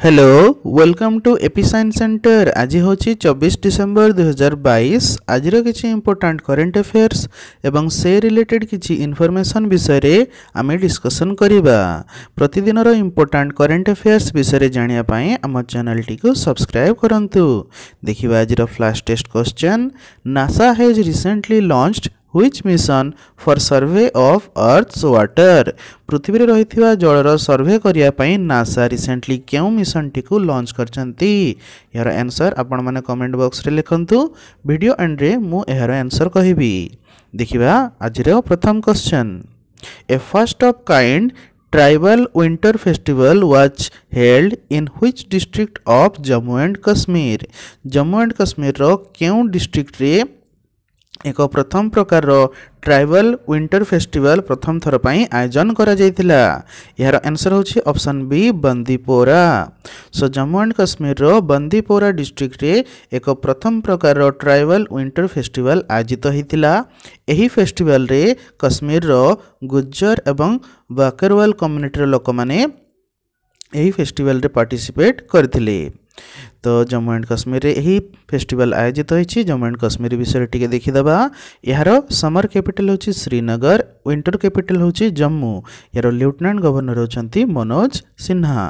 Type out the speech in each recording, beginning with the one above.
Hello welcome to एपिसाइन centre आज हूँ चबिश डिसेम्बर दुई हजार बैस आज कि इम्पोर्टाट करेन्ट अफेयर्स एवं से रिलेटेड किसी इनफर्मेसन विषय आम डिस्कसन करवा प्रतिदिन इम्पोर्टाट करेन्ट अफेयर्स विषय जानापी आम चैनल को सब्सक्राइब करूँ देखा आज flash test question NASA has recently launched which mission for survey of earth water पृथ्वी रही जलर सर्वे करने नासा रिसेंटली क्यों मिशन टी लंच कर यार आंसर आपण मैंने कमेंट बॉक्स रे लिखु वीडियो एंड रे आंसर कह देखा आज प्रथम question a first of kind tribal winter festival was held in which district of Jammu and Kashmir Jammu and Kashmir रो क्यों डिस्ट्रिक्ट एक प्रथम प्रकार ट्राइबल विंटर फेस्टिवल प्रथम थर पर आयोजन करसर answer B Bandipora so Jammu and Kashmir Bandipora district एक प्रथम प्रकार ट्राइबल विंटर फेस्टिवल आयोजित होता फेस्टिवल रे कश्मीर गुजर एवं बाकरवाल कम्युनिटी लोक मैंने फेस्टिवल पार्टिसिपेट करते तो जम्मू एंड कश्मीर यही फेस्टिवल आयोजित तो होती जम्मू एंड कश्मीर विषय टी देखीद यार समर कैपिटल हूँ श्रीनगर विंटर कैपिटल हूँ जम्मू यार लेफ्टनाट गवर्नर हो मनोज सिन्हा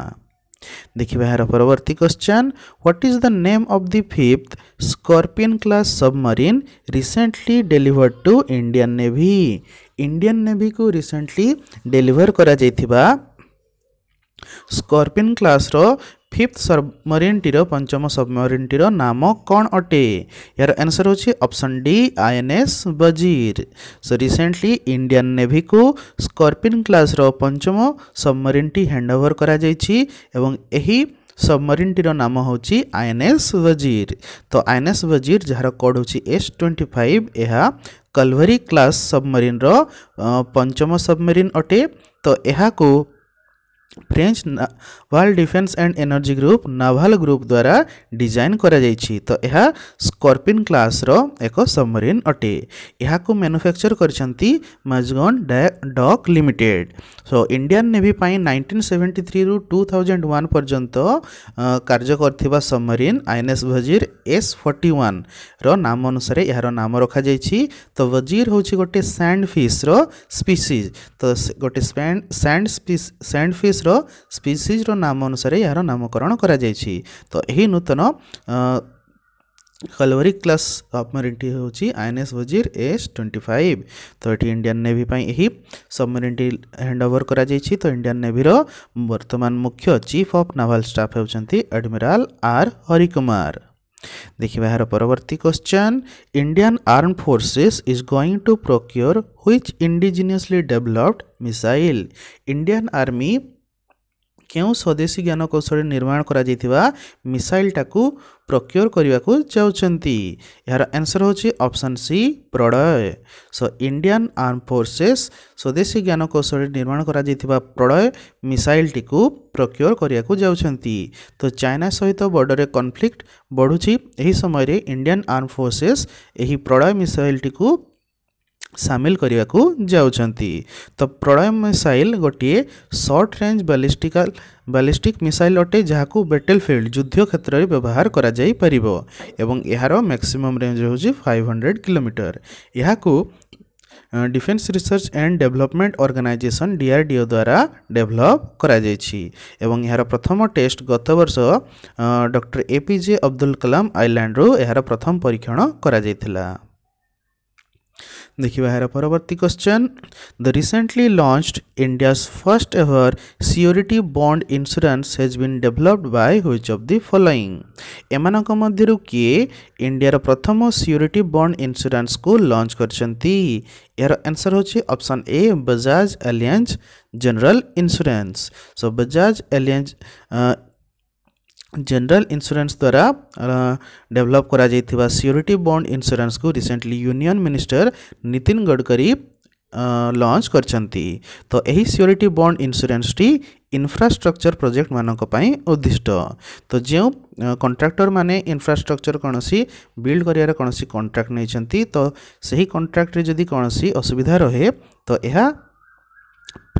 देखिए यार परवर्त question what is the name of the fifth scorpion class submarine recently delivered to Indian Navy Indian Navy को रिसेंटली डेलीवर कर स्कॉर्पियन क्लास रो फिफ्थ सबमरीन टीर पंचम सबमरीन टीर नाम कौन अटे यार आंसर हो option D INS Vagir so recently Indian Navy को स्कर्पिन क्लास रो पंचम सबमरीन टी हैंडओवर करा जाई एवं एही सबमरीन टीर नाम हूँ आईएनएस बजीर तो आईएनएस बजीर जार कोड हूँ एस ट्वेंटी फाइव यह कलवरी क्लास सबमरीन रो पंचम सबमरीन अटे तो यह French world defence and energy group naval group द्वारा डिजाइन କରାଯାଇଛି ତ ଏହା ସ୍କର୍ପିନ୍ କ୍ଲାସ୍ର ଏକ ସବମରିନ୍ ଅଟେ ଏହାକୁ ମ୍ୟାନୁଫ୍ୟାକ୍ଚର କରିଛନ୍ତି Mazagon dock limited so Indian navy ପାଇଁ ନାଇଣ୍ଟିନ୍ ସେଭେଣ୍ଟି ଥ୍ରୀରୁ ଟୁ ଥାଉଜେଣ୍ଡ ୱାନ୍ ପର୍ଯ୍ୟନ୍ତ କାର୍ଯ୍ୟ କରିଥିବା submarine INS Vagir S forty ୱାନ୍ର ନାମ ଅନୁସାରେ ଏହାର ନାମ ରଖାଯାଇଛି ତ ଭଜିର ହେଉଛି ଗୋଟେ ସ୍ୟାଣ୍ଡ ଫିସ୍ର ସ୍ପିସିଜ୍ ତ ଗୋଟେ ସ୍ୟାଣ୍ଡ ସ୍ୟାଣ୍ଡ ସ୍ୟାଣ୍ଡ ଫିସ୍ ସ୍ପିସିସ୍ର ସ୍ପିସିସ୍ର ନାମ ଅନୁସାରେ ଏହାର ନାମକରଣ କରାଯାଇଛି ତ ଏହି ନୂତନ କଲଭରି କ୍ଲାସ୍ ସବମେରିନ୍ଟି ହେଉଛି INS Vagir S twenty five ତ ଏଠି ଇଣ୍ଡିଆନ୍ ନେଭି ପାଇଁ ଏହି ସବମେରିନ୍ଟି ହ୍ୟାଣ୍ଡ ଓଭର କରାଯାଇଛି ତ ଇଣ୍ଡିଆନ୍ ନେଭିର ବର୍ତ୍ତମାନ ମୁଖ୍ୟ ଚିଫ୍ ଅଫ୍ ନାଭାଲ୍ ଷ୍ଟାଫ୍ ହେଉଛନ୍ତି ଆଡମିରାଲ ଆର୍ ହରିକୁମାର ଦେଖିବା ଏହାର ପରବର୍ତ୍ତୀ question Indian arm forces is going to procure which indigenously developed missile Indian army क्यों स्वदेशी ज्ञानकौशल निर्माण कर मिसाइलटा को प्रक्योर करने को चाहती यार आंसर होची option C Pralay so Indian arm forces स्वदेशी ज्ञानकौशल निर्माण कर प्रणय मिसाइल टी को प्रक्योर करने को चाहती तो चाइना सहित बर्डर कनफ्लिक्ट बढ़ुची समय रे इंडियन आर्म फोर्सेस यही प्रणय मिसाइल टी ସାମିଲ କରିବାକୁ ଯାଉଛନ୍ତି ତ ପ୍ରଳୟ ମିସାଇଲ୍ ଗୋଟିଏ short range ballistic ballistic missile ଅଟେ ଯାହାକୁ ବେଟେଲ୍ ଫିଲ୍ଡ ଯୁଦ୍ଧ କ୍ଷେତ୍ରରେ ବ୍ୟବହାର କରାଯାଇପାରିବ ଏବଂ ଏହାର ମ୍ୟାକ୍ସିମମ୍ ରେଞ୍ଜ ହେଉଛି ଫାଇଭ୍ ହଣ୍ଡ୍ରେଡ଼ କିଲୋମିଟର ଏହାକୁ defence research and development organisation DRDO দ্বারা ডেভেলপ করা যাইছি এবং এর প্রথম টেস্ট গত বর্ষ ডক্টর এপিজে অব্দুল কলাম আইল্যান্ডরু এর প্রথম পরীক্ষণ করা যাইতিলা देखिए ଏହାର ପରବର୍ତ୍ତୀ question the recently launched India's first ever surety bond insurance has been developed by which of the following ଏମାନଙ୍କ ମଧ୍ୟରୁ କିଏ ଇଣ୍ଡିଆର ପ୍ରଥମ ସିଓରିଟି ବଣ୍ଡ ଇନ୍ସୁରାନ୍ସକୁ ଲଞ୍ଚ କରିଛନ୍ତି ଏହାର ଆନ୍ସର୍ ହେଉଛି option A Bajaj Allianz general insurance so Bajaj Allianz general insurance द्वारा develop कर सिक्योरीटी बंड इन्सुरांस को recently union minister Nitin Gadkari launch कर तो यही सिक्योरीटी बंड इन्सुरांस टी इनफ्रास्ट्रक्चर प्रोजेक्ट मानी उद्दिष्ट तो जो कंट्राक्टर मैंने इनफ्रास्ट्रक्चर कौन बिल्ड कर कौन कंट्राक्ट नहीं तो से ही कंट्राक्ट जदि कौन असुविधा रहे तो यह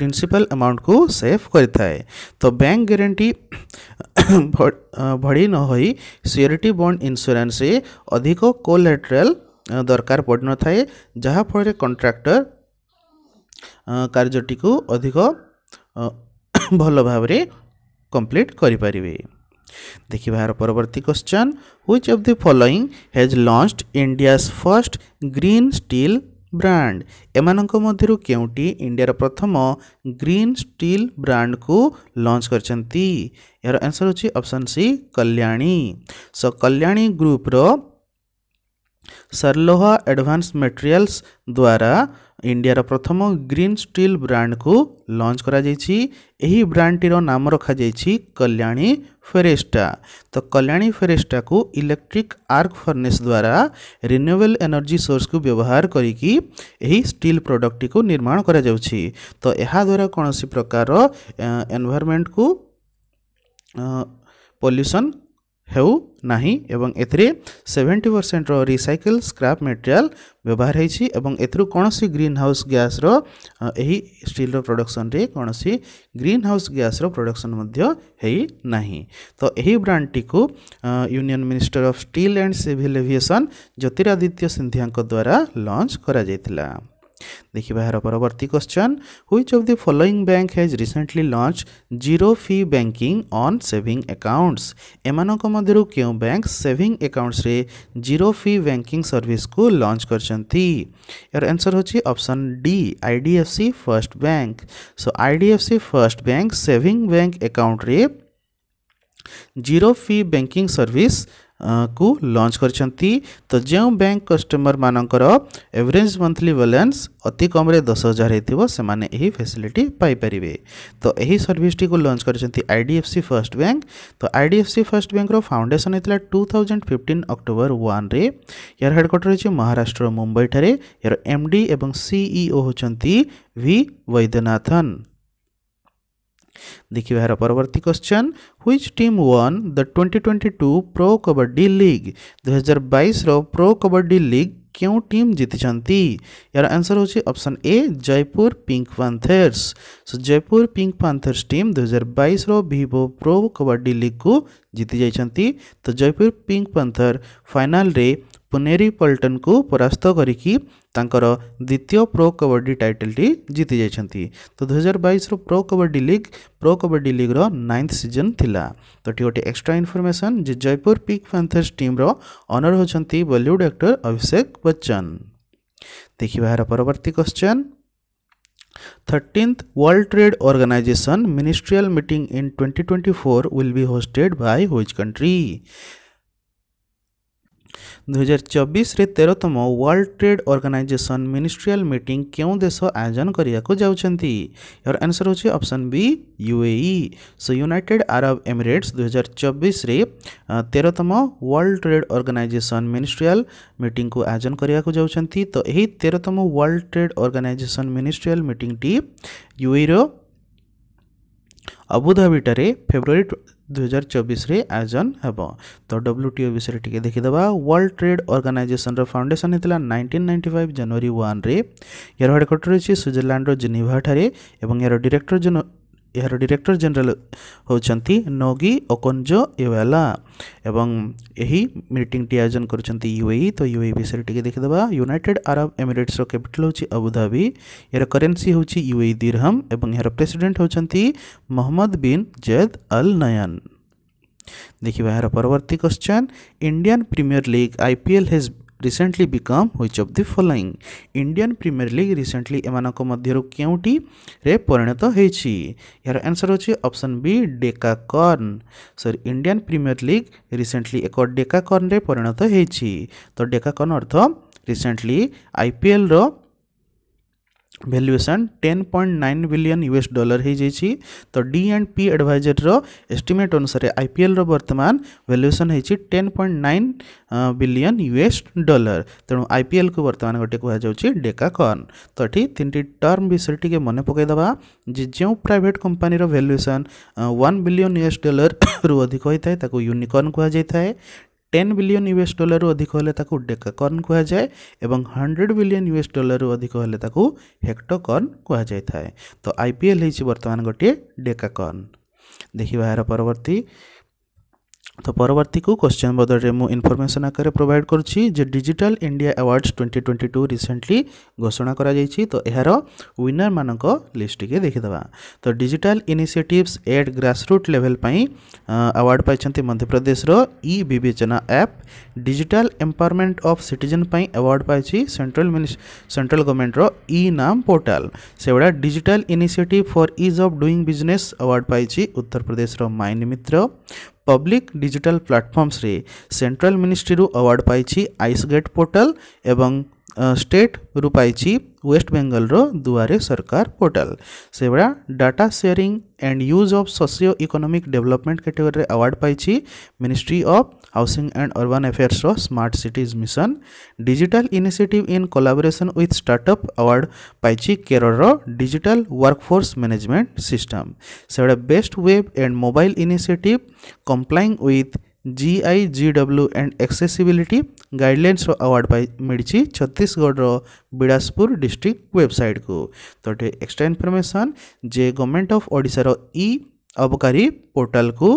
ପ୍ରିନ୍ସିପାଲ ଆମାଉଣ୍ଟକୁ ସେଭ୍ କରିଥାଏ ତ ବ୍ୟାଙ୍କ ଗ୍ୟାରେଣ୍ଟି ଭଳି ନ ହୋଇ ସିଓରିଟି ବଣ୍ଡ ଇନ୍ସୁରାନ୍ସରେ ଅଧିକ କୋଲାଟ୍ରାଲ୍ ଦରକାର ପଡ଼ିନଥାଏ ଯାହାଫଳରେ କଣ୍ଟ୍ରାକ୍ଟର କାର୍ଯ୍ୟଟିକୁ ଅଧିକ ଭଲ ଭାବରେ କମ୍ପ୍ଲିଟ୍ କରିପାରିବେ ଦେଖିବା ଏହାର ପରବର୍ତ୍ତୀ question which of the following has launched India's first green steel brand ଏମାନଙ୍କ ମଧ୍ୟରୁ କେଉଁଟି ଇଣ୍ଡିଆର ପ୍ରଥମ ଗ୍ରୀନ୍ ଷ୍ଟିଲ୍ ବ୍ରାଣ୍ଡକୁ ଲଞ୍ଚ କରିଛନ୍ତି ଏହାର ଆନ୍ସର୍ ହେଉଛି ଅପସନ୍ ସି କଲ୍ୟାଣୀ ସ କଲ୍ୟାଣୀ ଗ୍ରୁପ୍ର सरलोहा एडवांस मटेरियल्स द्वारा इंडिया रा प्रथम ग्रीन स्टील ब्रांड को लॉन्च करा यही ब्रांडटी नाम रखा जाए कल्याणी फेरेस्टा तो कल्याणी फेरेस्टा को इलेक्ट्रिक आर्क फर्नेस द्वारा रिन्यूएबल एनर्जी सोर्स को व्यवहार करी स्टील प्रडक्ट को निर्माण कर तो द्वारा कौन सी प्रकार एनवायरमेंट को पल्यूसन ना एवंटी परसेंट रिसाइकल स्क्राप मेटेरियाल व्यवहार होती कौन सी ग्रीन हाउस ग्यास रही स्टिल प्रडक्शन कौन सी ग्रीन हाउस ग्यास रोडक्शन होना तो यही ब्रांड टी को union minister of steel and civil aviation Jyotiraditya Scindia द्वारा लंच कर देखिए यार परवर्त question which of the following bank has recently launch zero fee banking on savings accounts एम क्यों bank savings accounts zero fee banking service को लंच कर answer होची option D C first bank so IDFC first bank savings bank account रे zero fee banking service को launch कर तो जो बैंक कस्टमर मानकर एवरेज मंथली बैलेन्स अति कम्रे दस हजार होने फैसिलिटी पाइपर तो यही सर्विस टी लंच कर I F C first bank तो I D F C first bank foundation होता है two thousand fifteen October one यार हेडक्वार्टर रही महाराष्ट्र मुंबई ठार यार एम डी एवं सीईओ होती वैद्यनाथन देखिए यार परवर्ती question which team won the twenty twenty two Pro Kabaddi League हजार बैस रो प्रो कबड्डी लिग क्यों टीम जीति यार आंसर होची option A Jaipur Pink Panthers so Jaipur Pink Panthers team 2022 रो रिवो प्रो कबड्डी लिग को जीति जाती तो जयपुर पिंक पांथर फाइनाल रे पुनेरी पल्टन को परास्त करकर द्वित प्रो कबड्डी टाइटल टी जीति जा तो दुईार बैस रो कबड्डी लिग प्रो कबड्डी लिग्र नाइन्थ सीजन थी तो ठीक गोटे एक्सट्रा इनफर्मेसन जे Jaipur Pink Panthers team runner होती बलीउड एक्टर अभिषेक बच्चन देखिए यार परवर्त question thirteenth World Trade Organization ministerial meeting in 2024 will be hosted by which country 2024 रे तेरतम World Trade Organization ministerial meet केउ देश आयोजन करिया को आंसर होची option B UAE so United Arab Emirates 2024 रे तेरतम World Trade Organization ministerial meet को आयोजन करिया को तो एही 13तम World Trade Organization ministerial meeting टी यूएई फेब्रुआरी ଦୁଇହଜାର ଚବିଶରେ ଆୟୋଜନ ହେବ ତ ଡବ୍ଲ୍ୟୁଟିଓ ବିଷୟରେ ଟିକେ ଦେଖିଦେବା ୱାର୍ଲଡ ଟ୍ରେଡ୍ ଅର୍ଗାନାଇଜେସନର ଫାଉଣ୍ଡେସନ ହେଇଥିଲା ନାଇଣ୍ଟିନ୍ ନାଇଣ୍ଟି ଫାଇଭ୍ ଜାନୁଆରୀ ୱାନ୍ରେ ଏହାର ହେଡ଼କ୍ୱାର୍ଟର ରହିଛି ସ୍ୱିଜରଲ୍ୟାଣ୍ଡର ଜେନିଭାଠାରେ ଏବଂ ଏହାର ଡିରେକ୍ଟର ଏହାର ଡିରେକ୍ଟର ଜେନେରାଲ ହେଉଛନ୍ତି ନୋଗି ଓକୋଞ୍ଜୋ ୟୁଏଲା ଏବଂ ଏହି ମିଟିଂଟି ଆୟୋଜନ କରିଛନ୍ତି ୟୁଏଇ ତ ୟୁଏଇ ବିଷୟରେ ଟିକେ ଦେଖିଦେବା ୟୁନାଇଟେଡ୍ ଆରବ ଏମିରେଟ୍ସର କ୍ୟାପିଟାଲ ହେଉଛି ଆବୁଧାବି ଏହାର କରେନ୍ସି ହେଉଛି ୟୁଏଇ ଦିରହମ୍ ଏବଂ ଏହାର ପ୍ରେସିଡେଣ୍ଟ ହେଉଛନ୍ତି Mohammed bin Zayed al Nahyan देखा यार परवर्त क्वेश्चन Indian Premier League IPL has recently become which of the following indian premier league recently ଏମାନଙ୍କ ମଧ୍ୟରୁ କେଉଁଟିରେ ପରିଣତ ହୋଇଛି ଏହାର ଆନ୍ସର୍ ହେଉଛି option B decacorn so Indian Premier League recently ଏକ ଡେକାକର୍ନରେ ପରିଣତ ହୋଇଛି ତ ଡେକାକର୍ନ ଅର୍ଥ ରିସେଣ୍ଟଲି ଆଇପିଏଲ୍ର valuation ten point nine billion US dollar হয়ে যাই তো ডি আন্ড পি আডভাইজরর এস্টিমেট অনুসারে আইপিএল বর্তমান ভ্যালুয়েসন হয়েছে ten point nine billion US dollar তেমন আইপিএল কু বর্তমান গোটে কুযাচ্ছে ডেকাকন তো এটি তিনটি টর্ম বিষয়ে টিকি মনে পকাইদেবা যে যে প্রাইভেট কোম্পানির valuation one billion US dollar রু অধিক হয়ে থাকে তাকে ইউনিকর্ন কুযাই থাকে টেন বিলিয়ন ইউএস ডলারু ଅଧିକ ହେଲେ ତାକୁ ଡେକାକର୍ନ କୁହାଯାଏ ଏବଂ ହଣ୍ଡ୍ରେଡ଼ ବିଲିୟନ ୟୁଏସ୍ ଡଲାରରୁ ଅଧିକ ହେଲେ ତାକୁ ହେକ୍ଟୋକର୍ନ କୁହାଯାଇଥାଏ ତ ଆଇ ପି ଏଲ୍ ହେଇଛି ବର୍ତ୍ତମାନ ଗୋଟିଏ ଡେକାକର୍ନ ଦେଖିବା ଏହାର ପରବର୍ତ୍ତୀ ତ ପରବର୍ତ୍ତୀକୁ କ୍ୱେଶ୍ଚନ୍ ବଦଳରେ ମୁଁ ଇନଫର୍ମେସନ୍ ଆକାରରେ ପ୍ରୋଭାଇଡ଼ କରୁଛି ଯେ digital India awards twenty twenty two recently ଘୋଷଣା କରାଯାଇଛି ତ ଏହାର ୱିନର୍ମାନଙ୍କ ଲିଷ୍ଟ ଟିକେ ଦେଖିଦେବା ତ digital initiatives at grassroot level ପାଇଁ ଆୱାର୍ଡ଼ ପାଇଛନ୍ତି ମଧ୍ୟପ୍ରଦେଶର e Vivechana app digital empowerment of citizen ପାଇଁ ଆୱାର୍ଡ଼ ପାଇଛି ସେଣ୍ଟ୍ରାଲ ସେଣ୍ଟ୍ରାଲ ଗଭର୍ଣ୍ଣମେଣ୍ଟର ଇ ନାମ ପୋର୍ଟାଲ ସେଗୁଡ଼ା digital initiative for ease of doing business award ପାଇଛି ଉତ୍ତରପ୍ରଦେଶର ମାଇନି ମିତ୍ର ପବ୍ଲିକ୍ ଡିଜିଟାଲ୍ ପ୍ଲାଟଫର୍ମସରେ ସେଣ୍ଟ୍ରାଲ ମିନିଷ୍ଟ୍ରିରୁ ଆୱାର୍ଡ଼ ପାଇଛି ଆଇସ୍ ଗେଟ୍ ପୋର୍ଟାଲ ଏବଂ ଷ୍ଟେଟ୍ ରୂପାଇଛି ୱେଷ୍ଟ ବେଙ୍ଗଲର ଦୁଆରେ ସରକାର ପୋର୍ଟାଲ ସେଭଳିଆ data sharing and use of socio economic development କାଟେଗୋରୀରେ ଆୱାର୍ଡ଼ ପାଇଛି ministry of housing and urban ଆଫେୟାର୍ସର smart cities mission digital initiative in collaboration with startup award ପାଇଛି କେରଳର digital workforce management system ସେଭଳିଆ best web and mobile initiative complying with GI G W and accessibility ଗାଇଡ଼ଲାଇନ୍ସର award ପାଇ ମିଳିଛି ଛତିଶଗଡ଼ର Bilaspur district ୱେବସାଇଟ୍କୁ ତ ଏଠି ଏକ୍ସଟ୍ରା ଇନଫର୍ମେସନ୍ ଯେ ଗଭର୍ଣ୍ଣମେଣ୍ଟ ଅଫ୍ ଓଡ଼ିଶାର ଇ ଅବକାରୀ ପୋର୍ଟାଲକୁ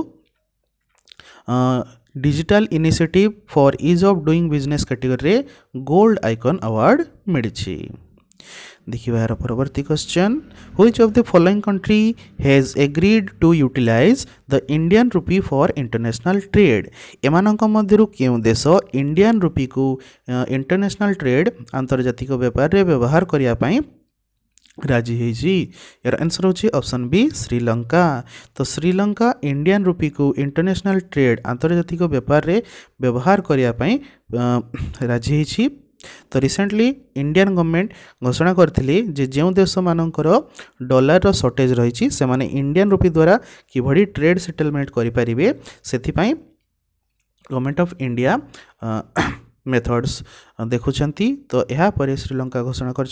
digital initiative for ease of doing business କାଟେଗୋରୀରେ ଗୋଲ୍ଡ ଆଇକନ୍ ଆୱାର୍ଡ଼ ମିଳିଛି देखा यार परवर्त question which of the following country has agreed to utilise the Indian rupee for international trade M ମଧ୍ୟରୁ କେଉଁ ଦେଶ ଇଣ୍ଡିଆନ୍ ରୁପିକୁ ଇଣ୍ଟରନ୍ୟାସନାଲ୍ ଟ୍ରେଡ୍ ଆନ୍ତର୍ଜାତିକ ବେପାରରେ ବ୍ୟବହାର କରିବା राजी यार आंसर हूँ ऑप्शन बी श्रीलंका तो श्रीलंका इंडियन रूपी को इंटरनेशनल ट्रेड आंतर्जा बेपार व्यवहार करने राजी ତ ରିସେଣ୍ଟଲି ଇଣ୍ଡିଆନ୍ ଗଭର୍ଣ୍ଣମେଣ୍ଟ ଘୋଷଣା କରିଥିଲେ ଯେ ଯେଉଁ ଦେଶମାନଙ୍କର ଡଲାରର ସର୍ଟେଜ୍ ରହିଛି ସେମାନେ ଇଣ୍ଡିଆନ୍ ରୁପି ଦ୍ୱାରା କିଭଳି ଟ୍ରେଡ୍ ସେଟେଲମେଣ୍ଟ କରିପାରିବେ ସେଥିପାଇଁ ଗଭର୍ଣ୍ଣମେଣ୍ଟ ଅଫ୍ ଇଣ୍ଡିଆ मेथड्स देखुं तो यापर श्रीलंका घोषणा कर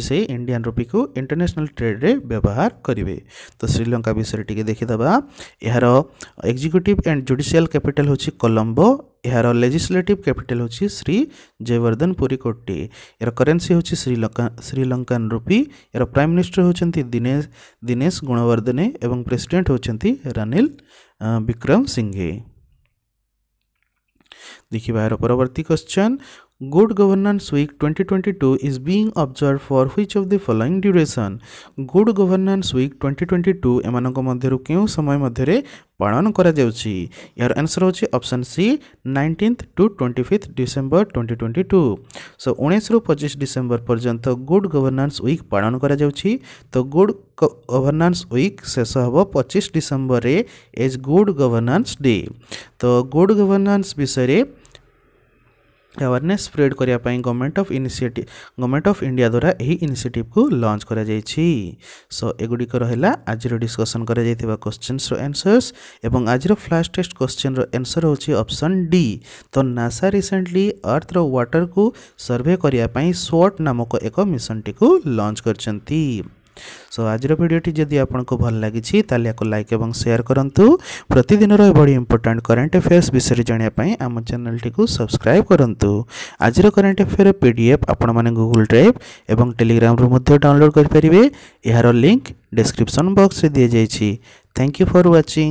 से इंडियान रुपी को इंटरनेशनल ट्रेड रे व्यवहार करेंगे तो श्रीलंका विषय टी देखीद यार एक्जिक्यूटिव एंड जुडिशियल कैपिटल हूँ कलम्बो यार लेजिस्लेटिव कैपिटाल हूँ श्री जयवर्धन पुरी कोटे यार करेन्सी हूँ श्रीलंका श्रीलंकान रूपी यार प्राइम मिनिस्टर होती दिनेश दिनेश गुणवर्धने और प्रेसिडेंट होती रानिल विक्रम सिंघे देखिए भाइर परवर्ती question Good Governance Week 2022 is being observed for which of the following duration? Good Governance Week 2022 ଏମାନଙ୍କ ମଧ୍ୟରୁ କେଉଁ ସମୟ ମଧ୍ୟରେ ପାଳନ କରାଯାଉଛି ଏହାର ଆନ୍ସର୍ ହେଉଛି option C nineteenth to twenty fifth December twenty twenty two so ଉଣେଇଶରୁ ପଚିଶ ଡିସେମ୍ବର ପର୍ଯ୍ୟନ୍ତ ଗୁଡ୍ ଗଭର୍ନାନ୍ସ ୱିକ୍ ପାଳନ କରାଯାଉଛି ତ ଗୁଡ୍ ଗଭର୍ନାନ୍ସ ୱିକ୍ ଶେଷ ହେବ ପଚିଶ ଡିସେମ୍ବରରେ ଏଜ୍ ଗୁଡ୍ ଗଭର୍ନାନ୍ସ ଡେ ତ ଗୁଡ୍ ଗଭର୍ନାନ୍ସ ବିଷୟରେ ଆୱାରନେସ୍ ସ୍ପ୍ରେଡ୍ କରିବା ପାଇଁ government of initiative government of India ଦ୍ୱାରା ଏହି ଇନିସିଏଟିଭ୍କୁ ଲଞ୍ଚ କରାଯାଇଛି ସୋ ଏଗୁଡ଼ିକ ରହିଲା ଆଜିର ଡିସ୍କସନ୍ କରାଯାଇଥିବା କୋଶ୍ଚିନ୍ସର ଆନ୍ସର୍ସ ଏବଂ ଆଜିର ଫ୍ଲାସ୍ ଟେଷ୍ଟ କୋଶ୍ଚିନ୍ର ଆନ୍ସର୍ ହେଉଛି ଅପସନ୍ ଡି ତ ନାସା ରିସେଣ୍ଟଲି ଆର୍ଥର ୱାଟରକୁ ସର୍ଭେ କରିବା ପାଇଁ ସ୍ୱଟ୍ ନାମକ ଏକ ମିଶନଟିକୁ ଲଞ୍ଚ କରିଛନ୍ତି সো আজর ভিডিওটি যদি আপনার ভাল লাগিছি তাহলে ইয়াকে লাইক এবং সেয়ার করতু প্রতদিনর এভাবে ইম্পর্টাট করেন্ট আফেয়ার্স বিষয়ে জাঁয়া আম চ্যানেলটি সবসক্রাইব করতু আজর করেন্ট আফেয়ার পিডিএফ আপনার গুগল ড্রাইভ এবং টেলিগ্রামু ডাউনলোড করে এর লিঙ্ক ডেসক্রিপশন বক্সে দিয়ে যাই থ্যাংক ইউ ফর ওয়াচিং